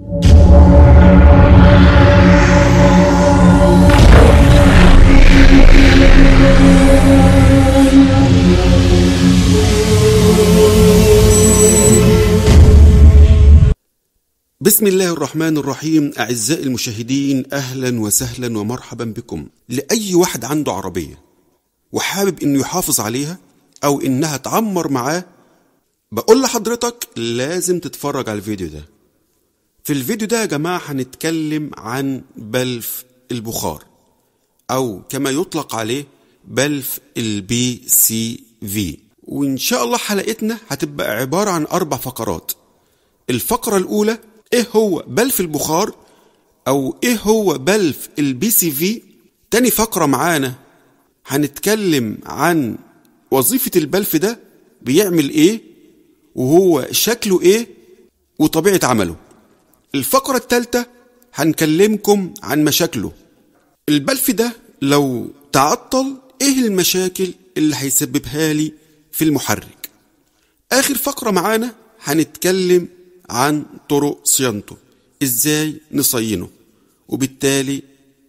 بسم الله الرحمن الرحيم أعزائي المشاهدين أهلا وسهلا ومرحبا بكم لأي واحد عنده عربية وحابب إنه يحافظ عليها أو إنها تعمر معاه بقول لحضرتك لازم تتفرج على الفيديو ده في الفيديو ده يا جماعة هنتكلم عن بلف البخار أو كما يطلق عليه بلف البي سي في وإن شاء الله حلقتنا هتبقى عبارة عن أربع فقرات الفقرة الأولى إيه هو بلف البخار أو إيه هو بلف البي سي في تاني فقرة معانا هنتكلم عن وظيفة البلف ده بيعمل إيه وهو شكله إيه وطبيعة عمله الفقرة التالتة هنكلمكم عن مشاكله البلف ده لو تعطل ايه المشاكل اللي هيسببها لي في المحرك اخر فقرة معانا هنتكلم عن طرق صيانته ازاي نصينه وبالتالي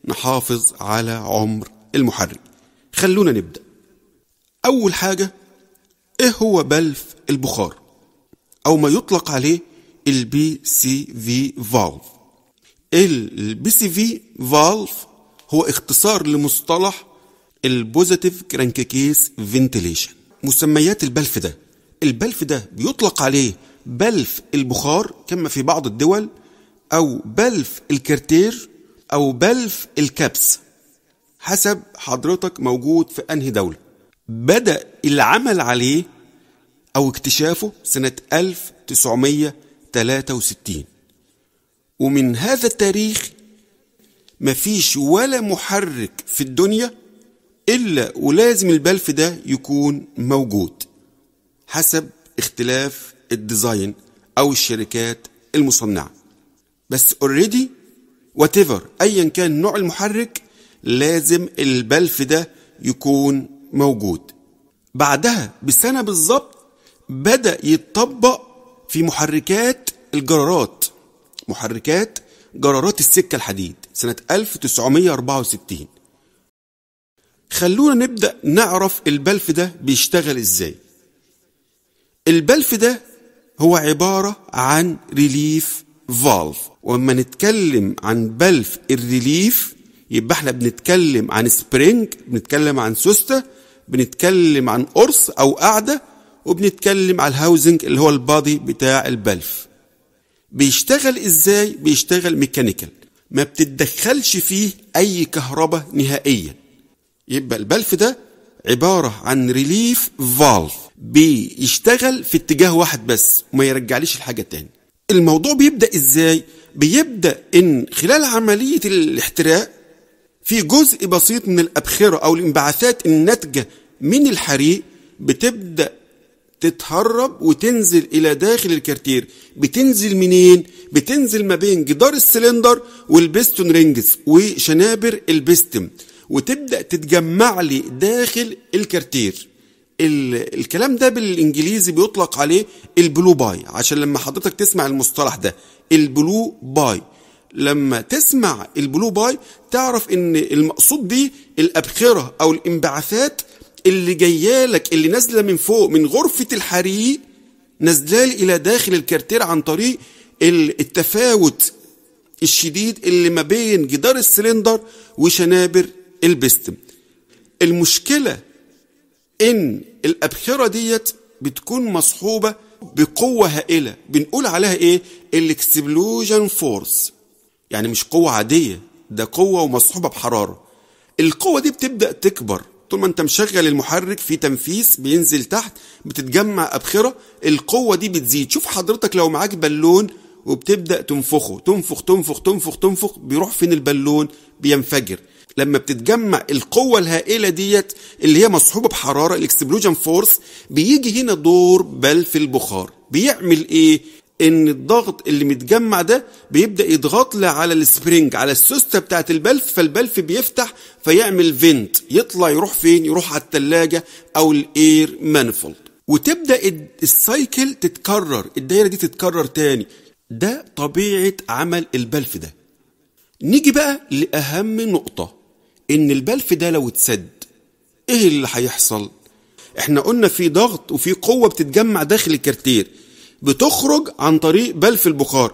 نحافظ على عمر المحرك خلونا نبدأ أول حاجة إيه هو بلف البخار أو ما يطلق عليه البي سي في فالف البي سي في فالف هو اختصار لمصطلح البوزيتيف كرانكيكيس فنتيليشن مسميات البلف ده البلف ده بيطلق عليه بلف البخار كما في بعض الدول او بلف الكرتير او بلف الكبس حسب حضرتك موجود في انهي دولة بدأ العمل عليه او اكتشافه سنة 1900 63 ومن هذا التاريخ مفيش ولا محرك في الدنيا إلا ولازم البلف ده يكون موجود حسب اختلاف الديزاين أو الشركات المصنعة بس اوريدي وات ايا كان نوع المحرك لازم البلف ده يكون موجود بعدها بسنة بالظبط بدأ يتطبق في محركات الجرارات محركات جرارات السكة الحديد سنة 1964 خلونا نبدأ نعرف البلف ده بيشتغل ازاي البلف ده هو عبارة عن ريليف فالف وما نتكلم عن بلف الريليف يبقى احنا بنتكلم عن سبرينج بنتكلم عن سوستة بنتكلم عن قرص او قاعدة وبنتكلم على الهاوزنج اللي هو البادي بتاع البلف بيشتغل ازاي بيشتغل ميكانيكال ما بتتدخلش فيه اي كهرباء نهائيا يبقى البلف ده عبارة عن ريليف فالف بيشتغل في اتجاه واحد بس وما يرجعليش الحاجة تاني الموضوع بيبدأ ازاي بيبدأ ان خلال عملية الاحتراق في جزء بسيط من الأبخرة أو الانبعاثات الناتجة من الحريق بتبدأ تتهرب وتنزل الى داخل الكارتير بتنزل منين بتنزل ما بين جدار السلندر والبستون رينجز وشنابر البستم وتبدا تتجمع لي داخل الكارتير الكلام ده بالانجليزي بيطلق عليه البلو باي عشان لما حضرتك تسمع المصطلح ده البلو باي لما تسمع البلو باي تعرف ان المقصود بيه الابخره او الانبعاثات اللي جايه لك اللي نازله من فوق من غرفه الحريق نازلالي الى داخل الكارتير عن طريق التفاوت الشديد اللي ما بين جدار السلندر وشنابر البستم المشكله ان الابخره ديت بتكون مصحوبه بقوه هائله بنقول عليها ايه الاكسبلوجن فورس يعني مش قوه عاديه ده قوه ومصحوبه بحراره القوه دي بتبدا تكبر طول ما انت مشغل المحرك في تنفيس بينزل تحت بتتجمع ابخره القوه دي بتزيد شوف حضرتك لو معاك بالون وبتبدا تنفخه تنفخ تنفخ تنفخ تنفخ بيروح فين البالون بينفجر لما بتتجمع القوه الهائله ديت اللي هي مصحوبه بحراره الاكسبلوجن فورس بيجي هنا دور بل في البخار بيعمل ايه ان الضغط اللي متجمع ده بيبدا يضغط لي على السبرينج على السوسته بتاعه البلف فالبلف بيفتح فيعمل فينت يطلع يروح فين يروح على الثلاجه او الاير مانفولد وتبدا السايكل تتكرر الدايره دي تتكرر تاني ده طبيعه عمل البلف ده نيجي بقى لاهم نقطه ان البلف ده لو اتسد ايه اللي هيحصل احنا قلنا في ضغط وفي قوه بتتجمع داخل الكارتير بتخرج عن طريق بلف البخار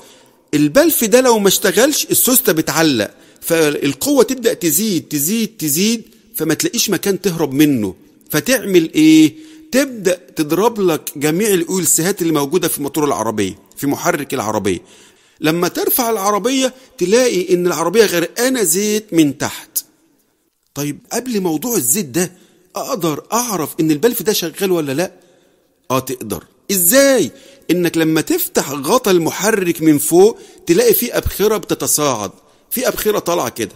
البلف ده لو ما اشتغلش السوسته بتعلق فالقوه تبدا تزيد تزيد تزيد فما تلاقيش مكان تهرب منه فتعمل ايه تبدا تضرب لك جميع الاولسيهات اللي موجوده في موتور العربيه في محرك العربيه لما ترفع العربيه تلاقي ان العربيه غرقانه زيت من تحت طيب قبل موضوع الزيت ده اقدر اعرف ان البلف ده شغال ولا لا اه تقدر ازاي انك لما تفتح غطا المحرك من فوق تلاقي فيه ابخره بتتصاعد في ابخره طالعه كده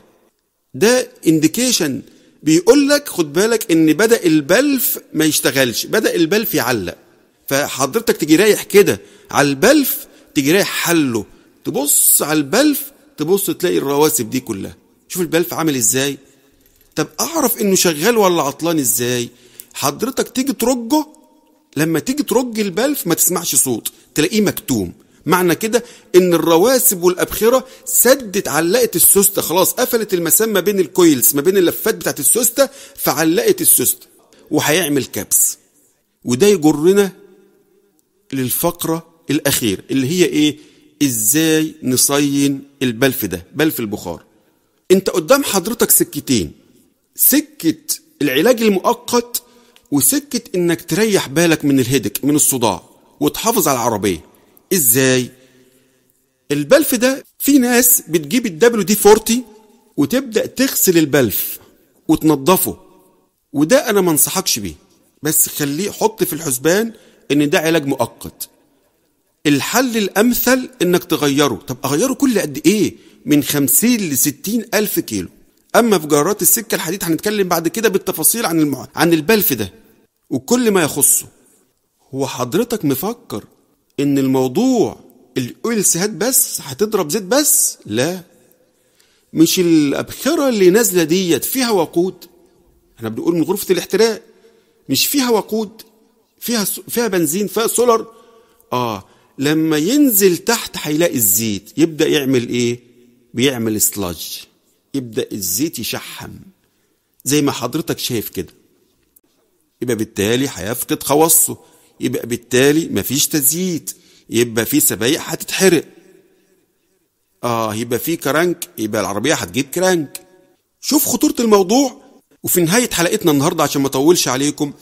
ده انديكيشن بيقول لك خد بالك ان بدا البلف ما يشتغلش بدا البلف يعلق فحضرتك تجي رايح كده على البلف تجي رايح حله تبص على البلف تبص تلاقي الرواسب دي كلها شوف البلف عامل ازاي طب اعرف انه شغال ولا عطلان ازاي حضرتك تيجي ترجه لما تيجي ترج البلف ما تسمعش صوت تلاقيه مكتوم معنى كده ان الرواسب والابخره سدت علقت السوسته خلاص قفلت المسام ما بين الكويلز ما بين اللفات بتاعت السوسته فعلقت السوسته وهيعمل كبس وده يجرنا للفقره الاخيره اللي هي ايه ازاي نصين البلف ده بلف البخار انت قدام حضرتك سكتين سكه العلاج المؤقت وسكة انك تريح بالك من الهدك من الصداع وتحافظ على العربية ازاي؟ البلف ده في ناس بتجيب الدبليو دي 40 وتبدأ تغسل البلف وتنضفه وده انا ما انصحكش بيه بس خليه حط في الحسبان ان ده علاج مؤقت الحل الامثل انك تغيره طب اغيره كل قد ايه من 50 ل 60 الف كيلو اما في جرارات السكه الحديد هنتكلم بعد كده بالتفاصيل عن المع... عن البلف ده وكل ما يخصه هو حضرتك مفكر ان الموضوع الاويل سيهات بس هتضرب زيت بس لا مش الابخره اللي نازله ديت فيها وقود احنا بنقول من غرفه الاحتراق مش فيها وقود فيها فيها بنزين فيها سولر اه لما ينزل تحت هيلاقي الزيت يبدا يعمل ايه بيعمل سلاج يبدا الزيت يشحم زي ما حضرتك شايف كده يبقى بالتالي هيفقد خواصه يبقى بالتالي مفيش تزييت يبقى في سبايق هتتحرق اه يبقى في كرانك يبقى العربيه هتجيب كرانك شوف خطوره الموضوع وفي نهايه حلقتنا النهارده عشان ما اطولش عليكم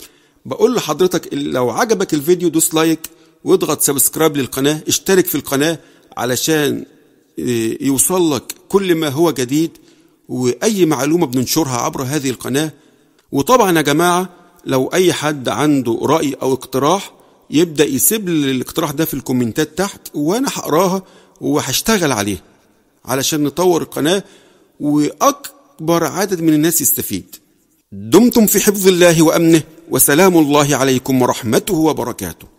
بقول لحضرتك لو عجبك الفيديو دوس لايك واضغط سبسكرايب للقناه اشترك في القناه علشان آه، يوصل لك كل ما هو جديد واي معلومه بننشرها عبر هذه القناه وطبعا يا جماعه لو أي حد عنده رأي أو اقتراح يبدأ يسيب الاقتراح ده في الكومنتات تحت وأنا هقراها وهشتغل عليها علشان نطور القناة وأكبر عدد من الناس يستفيد دمتم في حفظ الله وأمنه وسلام الله عليكم ورحمته وبركاته